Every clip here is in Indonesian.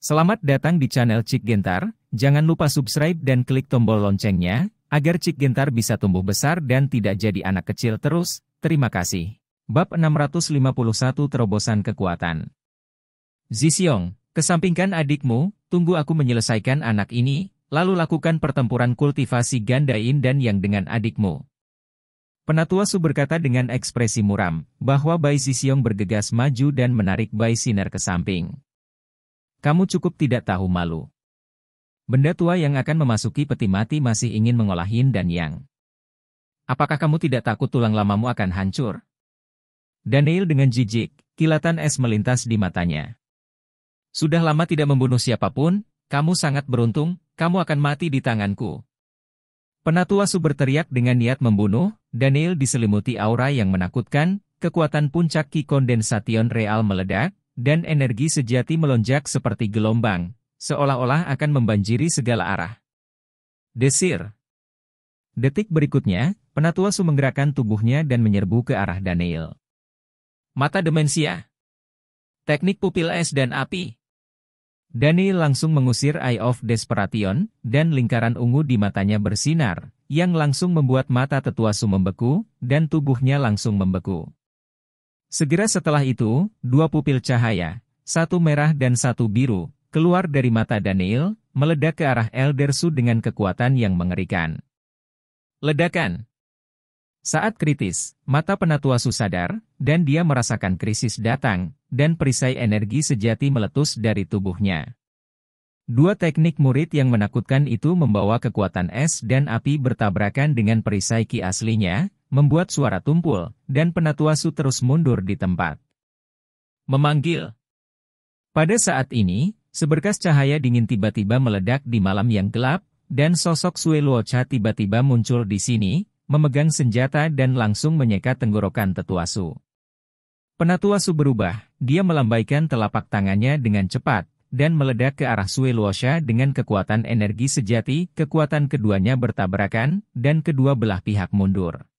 Selamat datang di channel Cik Gentar, jangan lupa subscribe dan klik tombol loncengnya, agar Cik Gentar bisa tumbuh besar dan tidak jadi anak kecil terus, terima kasih. Bab 651 Terobosan Kekuatan Zisiong, kesampingkan adikmu, tunggu aku menyelesaikan anak ini, lalu lakukan pertempuran kultivasi Gandain dan yang dengan adikmu. Penatua Su berkata dengan ekspresi muram, bahwa Bai Zisiong bergegas maju dan menarik Bai Siner ke samping. Kamu cukup tidak tahu malu. Benda tua yang akan memasuki peti mati masih ingin mengolah yin dan yang. Apakah kamu tidak takut tulang lamamu akan hancur? Daniel dengan jijik, kilatan es melintas di matanya. Sudah lama tidak membunuh siapapun, kamu sangat beruntung, kamu akan mati di tanganku. Penatua Su berteriak dengan niat membunuh, Daniel diselimuti aura yang menakutkan, kekuatan puncak Ki Kondensation Real meledak, dan energi sejati melonjak seperti gelombang, seolah-olah akan membanjiri segala arah. Desir. Detik berikutnya, penatua su menggerakkan tubuhnya dan menyerbu ke arah Daniel. Mata demensia. Teknik pupil es dan api. Daniel langsung mengusir Eye of Desperation, dan lingkaran ungu di matanya bersinar, yang langsung membuat mata tetua Su membeku, dan tubuhnya langsung membeku. Segera setelah itu, dua pupil cahaya, satu merah dan satu biru, keluar dari mata Daniel, meledak ke arah Eldersu dengan kekuatan yang mengerikan. Ledakan Saat kritis, mata Penatua Su sadar, dan dia merasakan krisis datang, dan perisai energi sejati meletus dari tubuhnya. Dua teknik murid yang menakutkan itu membawa kekuatan es dan api bertabrakan dengan perisai ki aslinya, membuat suara tumpul, dan Penatuasu terus mundur di tempat. Memanggil. Pada saat ini, seberkas cahaya dingin tiba-tiba meledak di malam yang gelap, dan sosok Sue Luocha tiba-tiba muncul di sini, memegang senjata dan langsung menyeka tenggorokan Tetuasu. Penatuasu berubah, dia melambaikan telapak tangannya dengan cepat, dan meledak ke arah Sue Luosha dengan kekuatan energi sejati, kekuatan keduanya bertabrakan, dan kedua belah pihak mundur.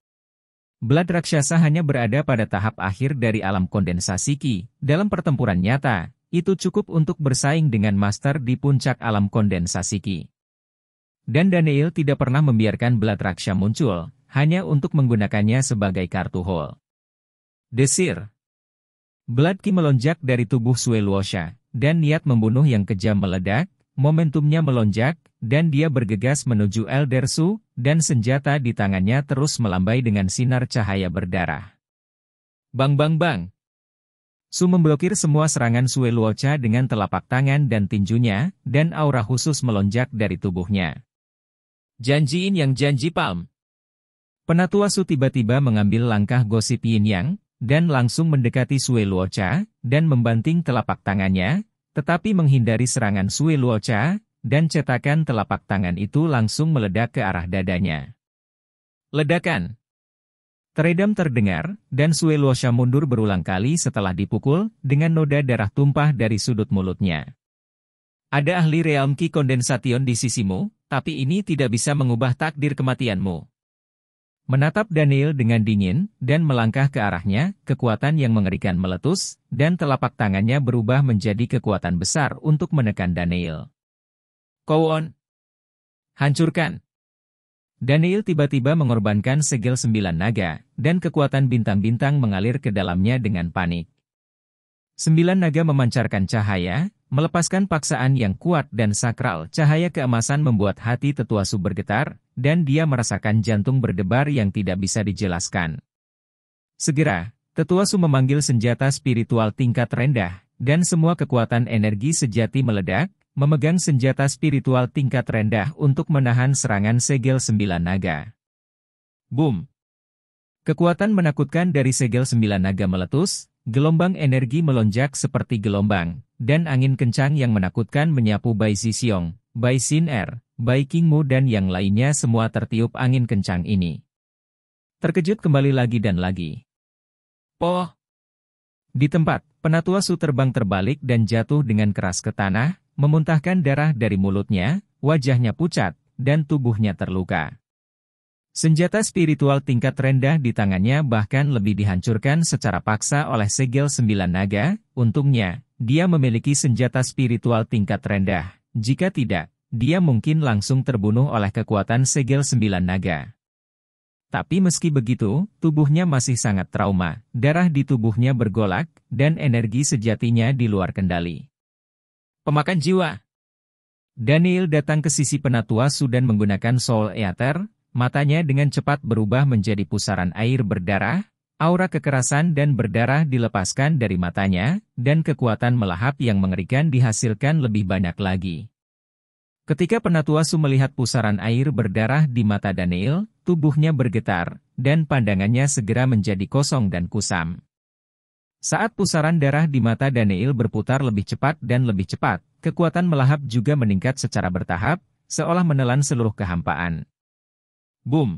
Blood Raksasa hanya berada pada tahap akhir dari alam kondensasi Ki. Dalam pertempuran nyata, itu cukup untuk bersaing dengan Master di puncak alam kondensasi Ki. Dan Daniel tidak pernah membiarkan Blood Raksasa muncul, hanya untuk menggunakannya sebagai kartu hole. Desir Blood Ki melonjak dari tubuh Sue dan niat membunuh yang kejam meledak, momentumnya melonjak, dan dia bergegas menuju Elder Su, dan senjata di tangannya terus melambai dengan sinar cahaya berdarah. Bang bang bang! Su memblokir semua serangan Sue Luocha dengan telapak tangan dan tinjunya, dan aura khusus melonjak dari tubuhnya. Janjiin yang janji palm. Penatua Su tiba-tiba mengambil langkah gosip Yin Yang, dan langsung mendekati Sue Luocha, dan membanting telapak tangannya, tetapi menghindari serangan Sue Luocha, dan cetakan telapak tangan itu langsung meledak ke arah dadanya. Ledakan. Teredam terdengar, dan Luosha mundur berulang kali setelah dipukul, dengan noda darah tumpah dari sudut mulutnya. Ada ahli realm ki kondensation di sisimu, tapi ini tidak bisa mengubah takdir kematianmu. Menatap Daniel dengan dingin, dan melangkah ke arahnya, kekuatan yang mengerikan meletus, dan telapak tangannya berubah menjadi kekuatan besar untuk menekan Daniel. Kowon. Hancurkan. Daniel tiba-tiba mengorbankan segel sembilan naga, dan kekuatan bintang-bintang mengalir ke dalamnya dengan panik. Sembilan naga memancarkan cahaya, melepaskan paksaan yang kuat dan sakral. Cahaya keemasan membuat hati Tetua Su bergetar, dan dia merasakan jantung berdebar yang tidak bisa dijelaskan. Segera, Tetua Su memanggil senjata spiritual tingkat rendah, dan semua kekuatan energi sejati meledak, memegang senjata spiritual tingkat rendah untuk menahan serangan segel sembilan naga. Boom! Kekuatan menakutkan dari segel sembilan naga meletus, gelombang energi melonjak seperti gelombang, dan angin kencang yang menakutkan menyapu Bai Zixiong, Bai Xin Er, Bai Mu dan yang lainnya semua tertiup angin kencang ini. Terkejut kembali lagi dan lagi. Poh! Di tempat, penatua Su terbang terbalik dan jatuh dengan keras ke tanah, memuntahkan darah dari mulutnya, wajahnya pucat, dan tubuhnya terluka. Senjata spiritual tingkat rendah di tangannya bahkan lebih dihancurkan secara paksa oleh segel sembilan naga, untungnya, dia memiliki senjata spiritual tingkat rendah. Jika tidak, dia mungkin langsung terbunuh oleh kekuatan segel sembilan naga. Tapi meski begitu, tubuhnya masih sangat trauma, darah di tubuhnya bergolak, dan energi sejatinya di luar kendali. Pemakan jiwa Daniel datang ke sisi penatua Su dan menggunakan soul eater, matanya dengan cepat berubah menjadi pusaran air berdarah, aura kekerasan dan berdarah dilepaskan dari matanya, dan kekuatan melahap yang mengerikan dihasilkan lebih banyak lagi. Ketika penatua Su melihat pusaran air berdarah di mata Daniel, tubuhnya bergetar, dan pandangannya segera menjadi kosong dan kusam. Saat pusaran darah di mata Daniel berputar lebih cepat dan lebih cepat, kekuatan melahap juga meningkat secara bertahap, seolah menelan seluruh kehampaan. Boom!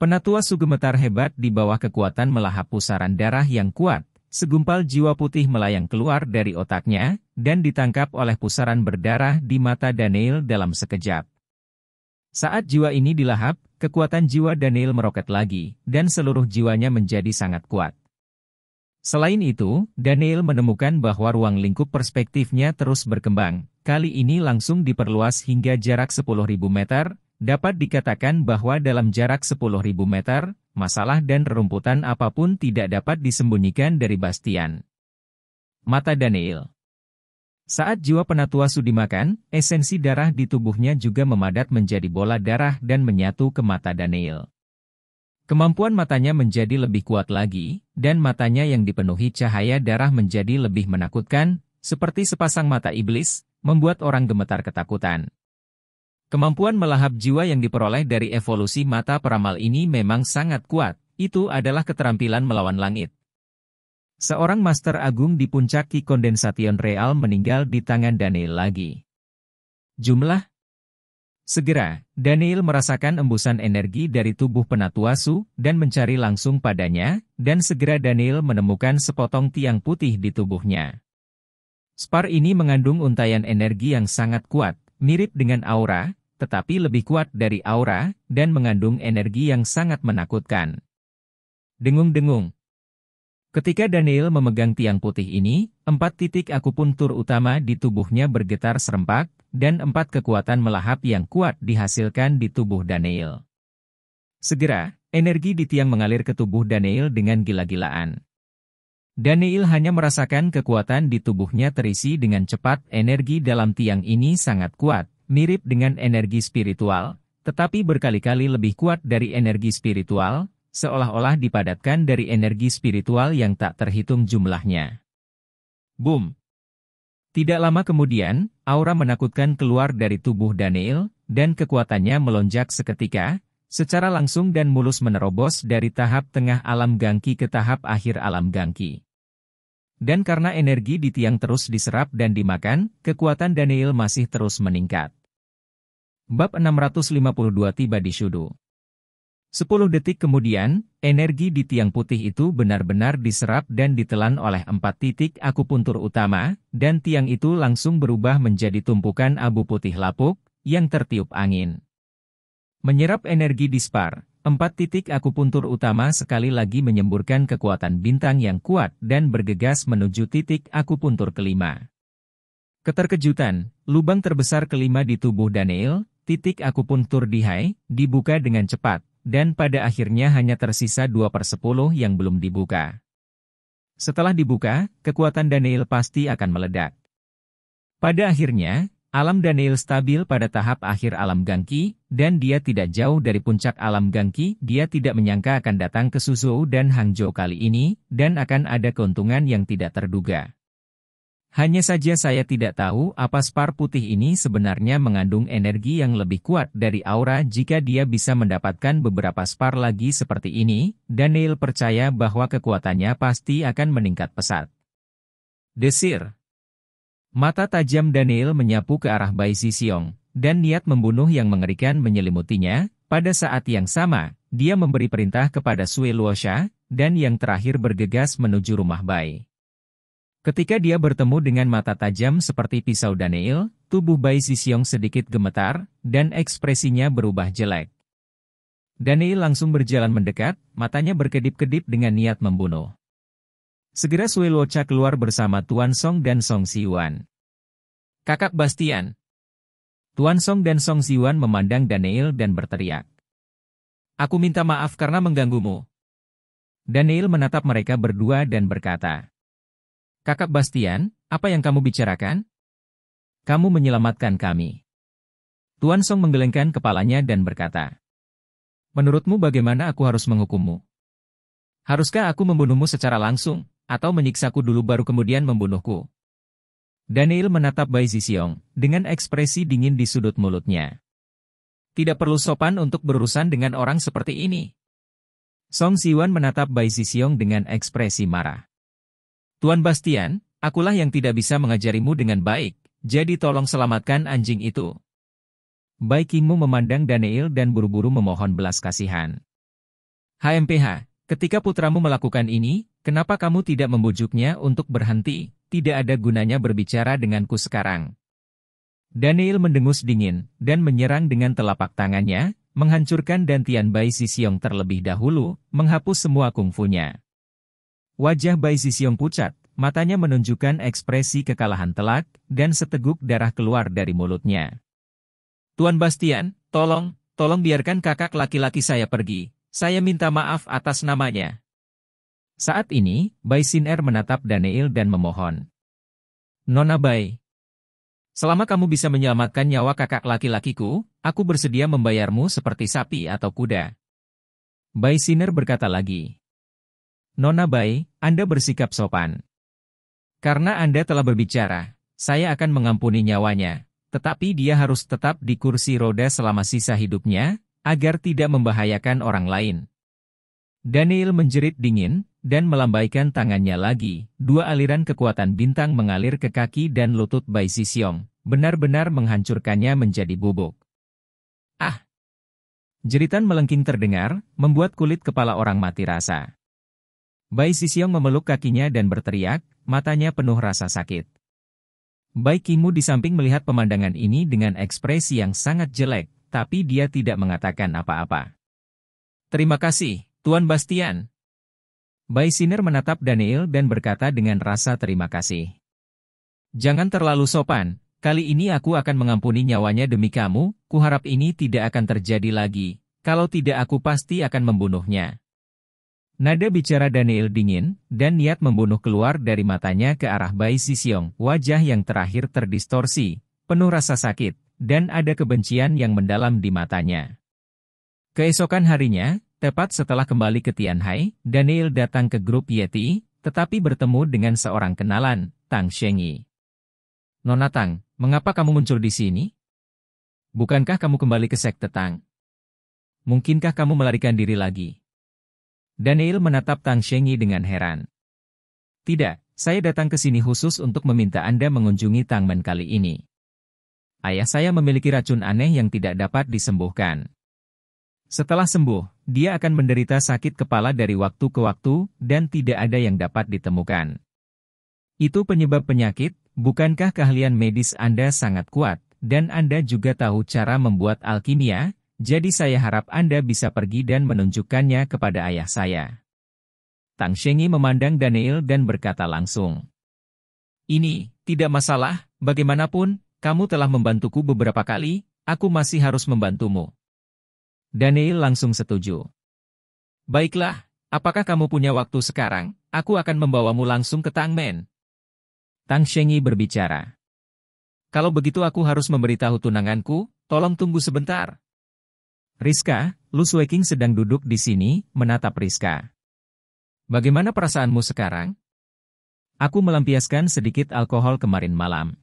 Penatua sugemetar hebat di bawah kekuatan melahap pusaran darah yang kuat, segumpal jiwa putih melayang keluar dari otaknya, dan ditangkap oleh pusaran berdarah di mata Daniel dalam sekejap. Saat jiwa ini dilahap, kekuatan jiwa Daniel meroket lagi, dan seluruh jiwanya menjadi sangat kuat. Selain itu, Daniel menemukan bahwa ruang lingkup perspektifnya terus berkembang, kali ini langsung diperluas hingga jarak 10.000 meter, dapat dikatakan bahwa dalam jarak 10.000 meter, masalah dan rerumputan apapun tidak dapat disembunyikan dari Bastian. Mata Daniel Saat jiwa penatua dimakan, esensi darah di tubuhnya juga memadat menjadi bola darah dan menyatu ke mata Daniel. Kemampuan matanya menjadi lebih kuat lagi, dan matanya yang dipenuhi cahaya darah menjadi lebih menakutkan, seperti sepasang mata iblis, membuat orang gemetar ketakutan. Kemampuan melahap jiwa yang diperoleh dari evolusi mata peramal ini memang sangat kuat, itu adalah keterampilan melawan langit. Seorang Master Agung di puncak Ki Kondensation Real meninggal di tangan Daniel lagi. Jumlah Segera, Daniel merasakan embusan energi dari tubuh penatua Su dan mencari langsung padanya, dan segera Daniel menemukan sepotong tiang putih di tubuhnya. Spar ini mengandung untayan energi yang sangat kuat, mirip dengan aura, tetapi lebih kuat dari aura, dan mengandung energi yang sangat menakutkan. Dengung-dengung, Ketika Daniel memegang tiang putih ini, empat titik akupuntur utama di tubuhnya bergetar serempak, dan empat kekuatan melahap yang kuat dihasilkan di tubuh Daniel. Segera, energi di tiang mengalir ke tubuh Daniel dengan gila-gilaan. Daniel hanya merasakan kekuatan di tubuhnya terisi dengan cepat energi dalam tiang ini sangat kuat, mirip dengan energi spiritual, tetapi berkali-kali lebih kuat dari energi spiritual, seolah-olah dipadatkan dari energi spiritual yang tak terhitung jumlahnya. Boom! Tidak lama kemudian, aura menakutkan keluar dari tubuh Daniel, dan kekuatannya melonjak seketika, secara langsung dan mulus menerobos dari tahap tengah alam gangki ke tahap akhir alam gangki. Dan karena energi di tiang terus diserap dan dimakan, kekuatan Daniel masih terus meningkat. Bab 652 tiba di Shudu. 10 detik kemudian, energi di tiang putih itu benar-benar diserap dan ditelan oleh empat titik akupuntur utama, dan tiang itu langsung berubah menjadi tumpukan abu putih lapuk, yang tertiup angin. Menyerap energi dispar, empat titik akupuntur utama sekali lagi menyemburkan kekuatan bintang yang kuat dan bergegas menuju titik akupuntur kelima. Keterkejutan, lubang terbesar kelima di tubuh Daniel, titik akupuntur dihai, dibuka dengan cepat, dan pada akhirnya hanya tersisa 2 per 10 yang belum dibuka. Setelah dibuka, kekuatan Daniel pasti akan meledak. Pada akhirnya, alam Daniel stabil pada tahap akhir alam Gangki, dan dia tidak jauh dari puncak alam Gangki, dia tidak menyangka akan datang ke Suzhou dan Hangzhou kali ini, dan akan ada keuntungan yang tidak terduga. Hanya saja saya tidak tahu apa spar putih ini sebenarnya mengandung energi yang lebih kuat dari aura jika dia bisa mendapatkan beberapa spar lagi seperti ini, Daniel percaya bahwa kekuatannya pasti akan meningkat pesat. Desir Mata tajam Daniel menyapu ke arah Bai Zixiong dan niat membunuh yang mengerikan menyelimutinya, pada saat yang sama, dia memberi perintah kepada Sui Luosha, dan yang terakhir bergegas menuju rumah Bai. Ketika dia bertemu dengan mata tajam seperti pisau Daniel, tubuh Bai Zixiong sedikit gemetar, dan ekspresinya berubah jelek. Daniel langsung berjalan mendekat, matanya berkedip-kedip dengan niat membunuh. Segera Sui Locha keluar bersama Tuan Song dan Song Siwan. Kakak Bastian. Tuan Song dan Song Siwan memandang Daniel dan berteriak. Aku minta maaf karena mengganggumu. Daniel menatap mereka berdua dan berkata, Kakak Bastian, apa yang kamu bicarakan? Kamu menyelamatkan kami. Tuan Song menggelengkan kepalanya dan berkata, Menurutmu bagaimana aku harus menghukummu? Haruskah aku membunuhmu secara langsung, atau menyiksaku dulu baru kemudian membunuhku? Daniel menatap Bai Zixiong dengan ekspresi dingin di sudut mulutnya. Tidak perlu sopan untuk berurusan dengan orang seperti ini. Song Siwan menatap Bai Zixiong dengan ekspresi marah. Tuan Bastian, akulah yang tidak bisa mengajarimu dengan baik, jadi tolong selamatkan anjing itu. Baikimu memandang Daniel dan buru-buru memohon belas kasihan. HMPH, ketika putramu melakukan ini, kenapa kamu tidak membujuknya untuk berhenti? Tidak ada gunanya berbicara denganku sekarang. Daniel mendengus dingin dan menyerang dengan telapak tangannya, menghancurkan dantian Bai Sisiong terlebih dahulu, menghapus semua kungfunya. Wajah Bai Zixiong pucat, matanya menunjukkan ekspresi kekalahan telak, dan seteguk darah keluar dari mulutnya. Tuan Bastian, tolong, tolong biarkan kakak laki-laki saya pergi. Saya minta maaf atas namanya. Saat ini, Bai Sin Er menatap Daniel dan memohon. Nona Bai, Selama kamu bisa menyelamatkan nyawa kakak laki-lakiku, aku bersedia membayarmu seperti sapi atau kuda. Bai Siner berkata lagi. Nona Bai, Anda bersikap sopan. Karena Anda telah berbicara, saya akan mengampuni nyawanya, tetapi dia harus tetap di kursi roda selama sisa hidupnya, agar tidak membahayakan orang lain. Daniel menjerit dingin, dan melambaikan tangannya lagi, dua aliran kekuatan bintang mengalir ke kaki dan lutut Bai Sisyong, benar-benar menghancurkannya menjadi bubuk. Ah! Jeritan melengking terdengar, membuat kulit kepala orang mati rasa. Bai Sisiong memeluk kakinya dan berteriak, matanya penuh rasa sakit. Bai Kimu di samping melihat pemandangan ini dengan ekspresi yang sangat jelek, tapi dia tidak mengatakan apa-apa. Terima kasih, Tuan Bastian. Bai Siner menatap Daniel dan berkata dengan rasa terima kasih. Jangan terlalu sopan, kali ini aku akan mengampuni nyawanya demi kamu, kuharap ini tidak akan terjadi lagi, kalau tidak aku pasti akan membunuhnya. Nada bicara Daniel dingin, dan niat membunuh keluar dari matanya ke arah Bai Zixiong, wajah yang terakhir terdistorsi, penuh rasa sakit, dan ada kebencian yang mendalam di matanya. Keesokan harinya, tepat setelah kembali ke Tianhai, Daniel datang ke grup Yeti, tetapi bertemu dengan seorang kenalan, Tang Shengyi. Nona Tang, mengapa kamu muncul di sini? Bukankah kamu kembali ke sekte Tang? Mungkinkah kamu melarikan diri lagi? Daniel menatap Tang Shengyi dengan heran. Tidak, saya datang ke sini khusus untuk meminta Anda mengunjungi Tangmen kali ini. Ayah saya memiliki racun aneh yang tidak dapat disembuhkan. Setelah sembuh, dia akan menderita sakit kepala dari waktu ke waktu, dan tidak ada yang dapat ditemukan. Itu penyebab penyakit, bukankah keahlian medis Anda sangat kuat, dan Anda juga tahu cara membuat alkimia, jadi saya harap Anda bisa pergi dan menunjukkannya kepada ayah saya. Tang Shengi memandang Daniel dan berkata langsung. Ini, tidak masalah, bagaimanapun, kamu telah membantuku beberapa kali, aku masih harus membantumu. Daniel langsung setuju. Baiklah, apakah kamu punya waktu sekarang? Aku akan membawamu langsung ke Tang Men. Tang Shengi berbicara. Kalau begitu aku harus memberitahu tunanganku, tolong tunggu sebentar, Rizka, Lu Sueking sedang duduk di sini, menatap Rizka. Bagaimana perasaanmu sekarang? Aku melampiaskan sedikit alkohol kemarin malam.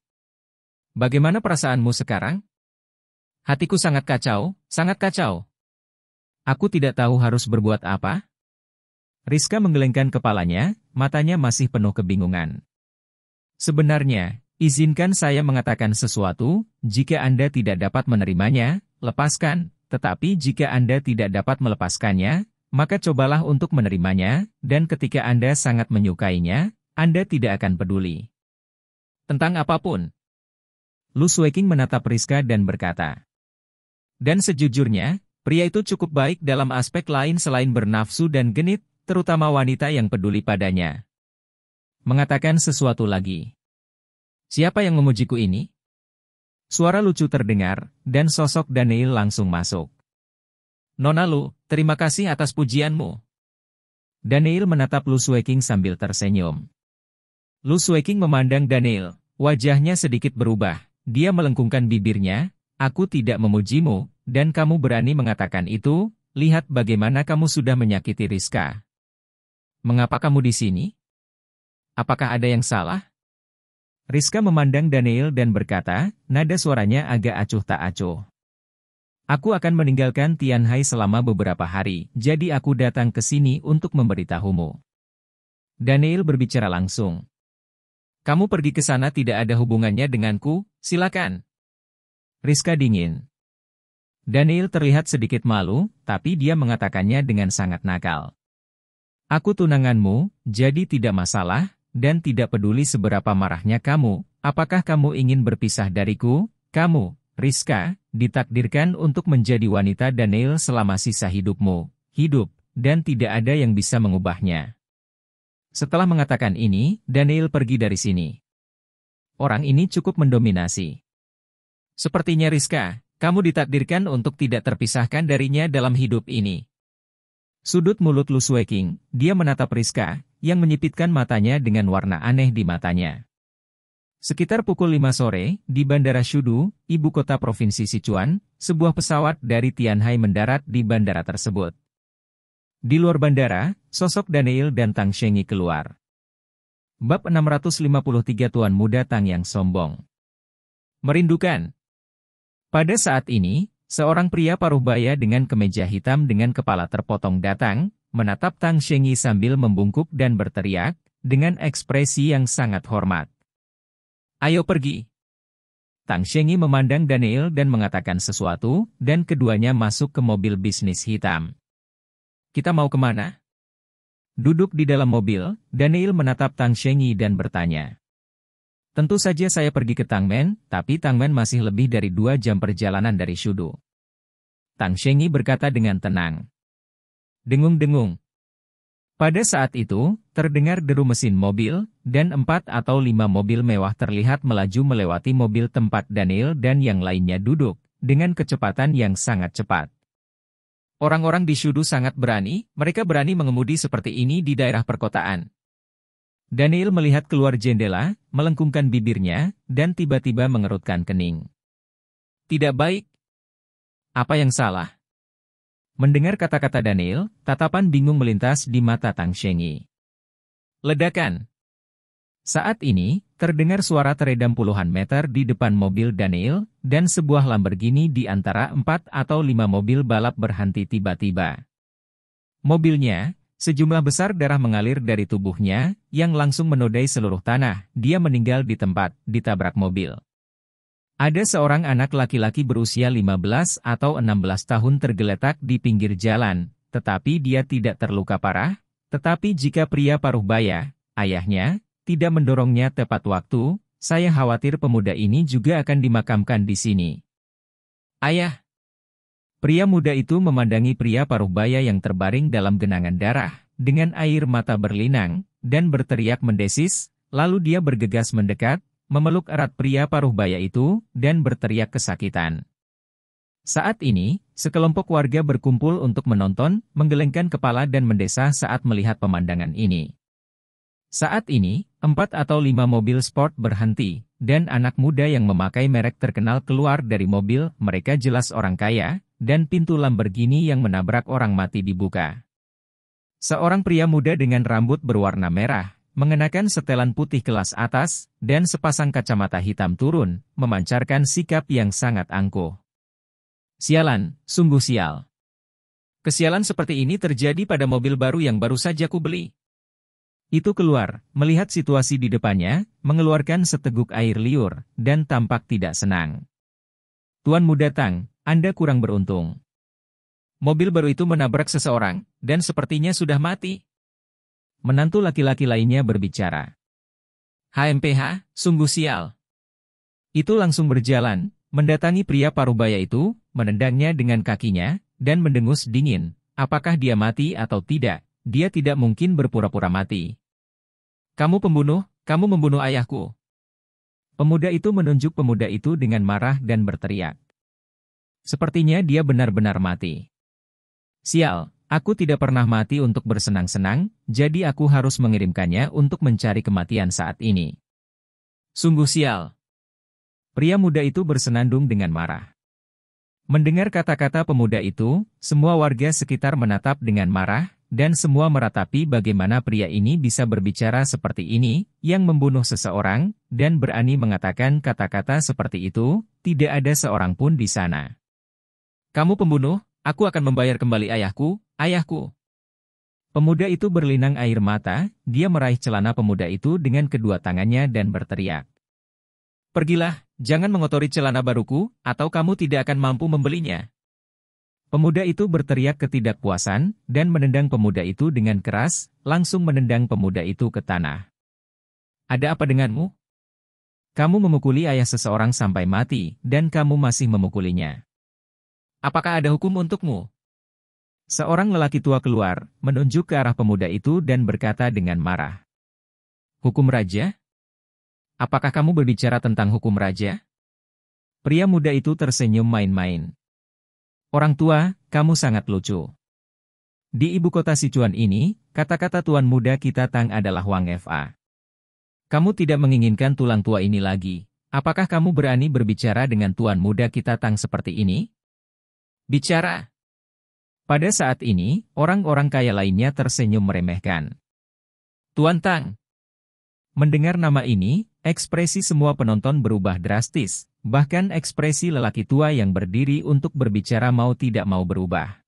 Bagaimana perasaanmu sekarang? Hatiku sangat kacau, sangat kacau. Aku tidak tahu harus berbuat apa. Rizka menggelengkan kepalanya, matanya masih penuh kebingungan. Sebenarnya, izinkan saya mengatakan sesuatu, jika Anda tidak dapat menerimanya, lepaskan, tetapi jika Anda tidak dapat melepaskannya, maka cobalah untuk menerimanya, dan ketika Anda sangat menyukainya, Anda tidak akan peduli. Tentang apapun. Lu menatap Rizka dan berkata, Dan sejujurnya, pria itu cukup baik dalam aspek lain selain bernafsu dan genit, terutama wanita yang peduli padanya. Mengatakan sesuatu lagi. Siapa yang memujiku ini? Suara lucu terdengar, dan sosok Daniel langsung masuk. Nona Lu, terima kasih atas pujianmu. Daniel menatap Lu Sueking sambil tersenyum. Lu Sueking memandang Daniel, wajahnya sedikit berubah. Dia melengkungkan bibirnya, aku tidak memujimu, dan kamu berani mengatakan itu, lihat bagaimana kamu sudah menyakiti Rizka. Mengapa kamu di sini? Apakah ada yang salah? Rizka memandang Daniel dan berkata, nada suaranya agak acuh tak acuh. Aku akan meninggalkan Tianhai selama beberapa hari, jadi aku datang ke sini untuk memberitahumu. Daniel berbicara langsung. Kamu pergi ke sana tidak ada hubungannya denganku, silakan. Rizka dingin. Daniel terlihat sedikit malu, tapi dia mengatakannya dengan sangat nakal. Aku tunanganmu, jadi tidak masalah, dan tidak peduli seberapa marahnya kamu, apakah kamu ingin berpisah dariku? Kamu, Rizka, ditakdirkan untuk menjadi wanita Daniel selama sisa hidupmu, hidup, dan tidak ada yang bisa mengubahnya. Setelah mengatakan ini, Daniel pergi dari sini. Orang ini cukup mendominasi. Sepertinya Rizka, kamu ditakdirkan untuk tidak terpisahkan darinya dalam hidup ini. Sudut mulut Lusweking, dia menatap Rizka, yang menyipitkan matanya dengan warna aneh di matanya. Sekitar pukul 5 sore, di Bandara Shudu, ibu kota Provinsi Sichuan, sebuah pesawat dari Tianhai mendarat di bandara tersebut. Di luar bandara, sosok Daniel dan Tang Shengi keluar. Bab 653 Tuan Muda Tang Yang Sombong Merindukan Pada saat ini, seorang pria paruh baya dengan kemeja hitam dengan kepala terpotong datang, menatap Tang Shengyi sambil membungkuk dan berteriak, dengan ekspresi yang sangat hormat. Ayo pergi. Tang Shengyi memandang Daniel dan mengatakan sesuatu, dan keduanya masuk ke mobil bisnis hitam. Kita mau kemana? Duduk di dalam mobil, Daniel menatap Tang Shengyi dan bertanya. Tentu saja saya pergi ke Tang Men, tapi Tang Men masih lebih dari dua jam perjalanan dari Shudu. Tang Shengyi berkata dengan tenang dengung-dengung. Pada saat itu, terdengar deru mesin mobil, dan empat atau lima mobil mewah terlihat melaju melewati mobil tempat Daniel dan yang lainnya duduk, dengan kecepatan yang sangat cepat. Orang-orang di Shudu sangat berani, mereka berani mengemudi seperti ini di daerah perkotaan. Daniel melihat keluar jendela, melengkungkan bibirnya, dan tiba-tiba mengerutkan kening. Tidak baik. Apa yang salah? Mendengar kata-kata Daniel, tatapan bingung melintas di mata Tang Shengyi. Ledakan. Saat ini, terdengar suara teredam puluhan meter di depan mobil Daniel, dan sebuah Lamborghini di antara empat atau lima mobil balap berhenti tiba-tiba. Mobilnya, sejumlah besar darah mengalir dari tubuhnya, yang langsung menodai seluruh tanah, dia meninggal di tempat, ditabrak mobil. Ada seorang anak laki-laki berusia 15 atau 16 tahun tergeletak di pinggir jalan, tetapi dia tidak terluka parah, tetapi jika pria paruh baya, ayahnya, tidak mendorongnya tepat waktu, saya khawatir pemuda ini juga akan dimakamkan di sini. Ayah! Pria muda itu memandangi pria paruh baya yang terbaring dalam genangan darah, dengan air mata berlinang, dan berteriak mendesis, lalu dia bergegas mendekat, memeluk erat pria paruh baya itu, dan berteriak kesakitan. Saat ini, sekelompok warga berkumpul untuk menonton, menggelengkan kepala dan mendesah saat melihat pemandangan ini. Saat ini, empat atau lima mobil sport berhenti, dan anak muda yang memakai merek terkenal keluar dari mobil, mereka jelas orang kaya, dan pintu Lamborghini yang menabrak orang mati dibuka. Seorang pria muda dengan rambut berwarna merah, mengenakan setelan putih kelas atas, dan sepasang kacamata hitam turun, memancarkan sikap yang sangat angkuh. Sialan, sungguh sial. Kesialan seperti ini terjadi pada mobil baru yang baru saja ku beli. Itu keluar, melihat situasi di depannya, mengeluarkan seteguk air liur, dan tampak tidak senang. Tuan muda Tang, Anda kurang beruntung. Mobil baru itu menabrak seseorang, dan sepertinya sudah mati. Menantu laki-laki lainnya berbicara. HMPH, sungguh sial. Itu langsung berjalan, mendatangi pria parubaya itu, menendangnya dengan kakinya, dan mendengus dingin. Apakah dia mati atau tidak? Dia tidak mungkin berpura-pura mati. Kamu pembunuh, kamu membunuh ayahku. Pemuda itu menunjuk pemuda itu dengan marah dan berteriak. Sepertinya dia benar-benar mati. Sial, Aku tidak pernah mati untuk bersenang-senang, jadi aku harus mengirimkannya untuk mencari kematian saat ini. Sungguh sial. Pria muda itu bersenandung dengan marah. Mendengar kata-kata pemuda itu, semua warga sekitar menatap dengan marah, dan semua meratapi bagaimana pria ini bisa berbicara seperti ini, yang membunuh seseorang, dan berani mengatakan kata-kata seperti itu, tidak ada seorang pun di sana. Kamu pembunuh? Aku akan membayar kembali ayahku, ayahku. Pemuda itu berlinang air mata, dia meraih celana pemuda itu dengan kedua tangannya dan berteriak. Pergilah, jangan mengotori celana baruku, atau kamu tidak akan mampu membelinya. Pemuda itu berteriak ketidakpuasan, dan menendang pemuda itu dengan keras, langsung menendang pemuda itu ke tanah. Ada apa denganmu? Kamu memukuli ayah seseorang sampai mati, dan kamu masih memukulinya. Apakah ada hukum untukmu? Seorang lelaki tua keluar, menunjuk ke arah pemuda itu dan berkata dengan marah. Hukum raja? Apakah kamu berbicara tentang hukum raja? Pria muda itu tersenyum main-main. Orang tua, kamu sangat lucu. Di ibu kota Sichuan ini, kata-kata tuan muda kita Tang adalah Wang Fa. Kamu tidak menginginkan tulang tua ini lagi. Apakah kamu berani berbicara dengan tuan muda kita Tang seperti ini? Bicara. Pada saat ini, orang-orang kaya lainnya tersenyum meremehkan. Tuan Tang. Mendengar nama ini, ekspresi semua penonton berubah drastis, bahkan ekspresi lelaki tua yang berdiri untuk berbicara mau tidak mau berubah.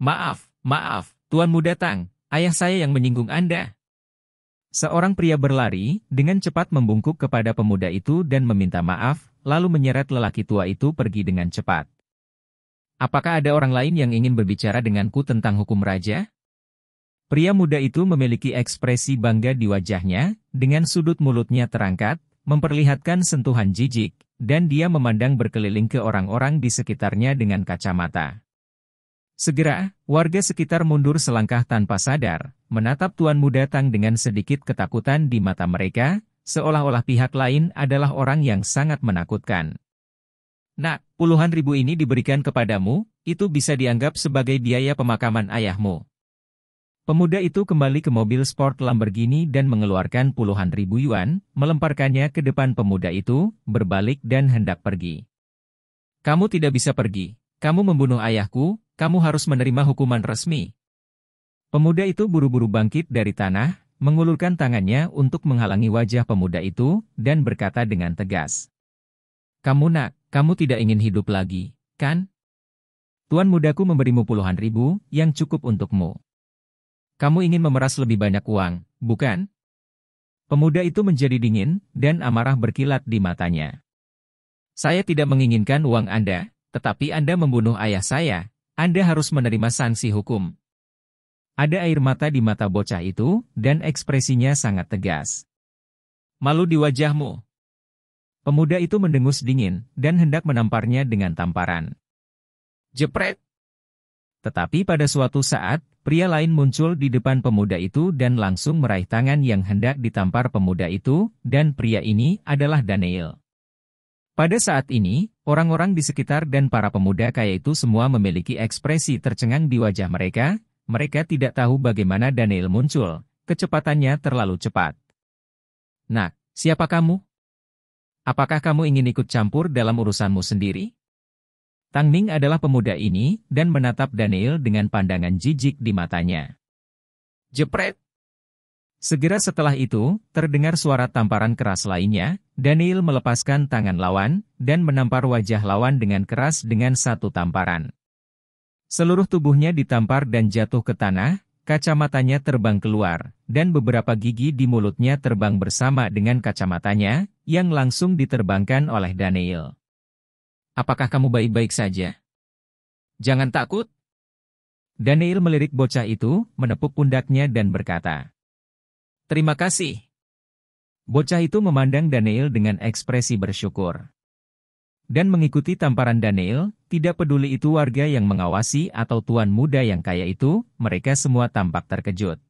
Maaf, maaf, Tuan Muda Tang, ayah saya yang menyinggung Anda. Seorang pria berlari, dengan cepat membungkuk kepada pemuda itu dan meminta maaf, lalu menyeret lelaki tua itu pergi dengan cepat. Apakah ada orang lain yang ingin berbicara denganku tentang hukum raja? Pria muda itu memiliki ekspresi bangga di wajahnya, dengan sudut mulutnya terangkat, memperlihatkan sentuhan jijik, dan dia memandang berkeliling ke orang-orang di sekitarnya dengan kacamata. Segera, warga sekitar mundur selangkah tanpa sadar, menatap tuan muda Tang dengan sedikit ketakutan di mata mereka, seolah-olah pihak lain adalah orang yang sangat menakutkan. Nak, puluhan ribu ini diberikan kepadamu, itu bisa dianggap sebagai biaya pemakaman ayahmu. Pemuda itu kembali ke mobil sport Lamborghini dan mengeluarkan puluhan ribu yuan, melemparkannya ke depan pemuda itu, berbalik dan hendak pergi. Kamu tidak bisa pergi. Kamu membunuh ayahku, kamu harus menerima hukuman resmi. Pemuda itu buru-buru bangkit dari tanah, mengulurkan tangannya untuk menghalangi wajah pemuda itu, dan berkata dengan tegas. Kamu nak, kamu tidak ingin hidup lagi, kan? Tuan mudaku memberimu puluhan ribu, yang cukup untukmu. Kamu ingin memeras lebih banyak uang, bukan? Pemuda itu menjadi dingin, dan amarah berkilat di matanya. Saya tidak menginginkan uang Anda, tetapi Anda membunuh ayah saya. Anda harus menerima sanksi hukum. Ada air mata di mata bocah itu, dan ekspresinya sangat tegas. Malu di wajahmu, Pemuda itu mendengus dingin dan hendak menamparnya dengan tamparan. Jepret! Tetapi pada suatu saat, pria lain muncul di depan pemuda itu dan langsung meraih tangan yang hendak ditampar pemuda itu, dan pria ini adalah Daniel. Pada saat ini, orang-orang di sekitar dan para pemuda kaya itu semua memiliki ekspresi tercengang di wajah mereka, mereka tidak tahu bagaimana Daniel muncul, kecepatannya terlalu cepat. Nah, siapa kamu? Apakah kamu ingin ikut campur dalam urusanmu sendiri? Tang Ning adalah pemuda ini dan menatap Daniel dengan pandangan jijik di matanya. Jepret! Segera setelah itu, terdengar suara tamparan keras lainnya, Daniel melepaskan tangan lawan dan menampar wajah lawan dengan keras dengan satu tamparan. Seluruh tubuhnya ditampar dan jatuh ke tanah, Kacamatanya terbang keluar, dan beberapa gigi di mulutnya terbang bersama dengan kacamatanya, yang langsung diterbangkan oleh Daniel. Apakah kamu baik-baik saja? Jangan takut. Daniel melirik bocah itu, menepuk pundaknya dan berkata, Terima kasih. Bocah itu memandang Daniel dengan ekspresi bersyukur dan mengikuti tamparan Daniel, tidak peduli itu warga yang mengawasi atau tuan muda yang kaya itu, mereka semua tampak terkejut.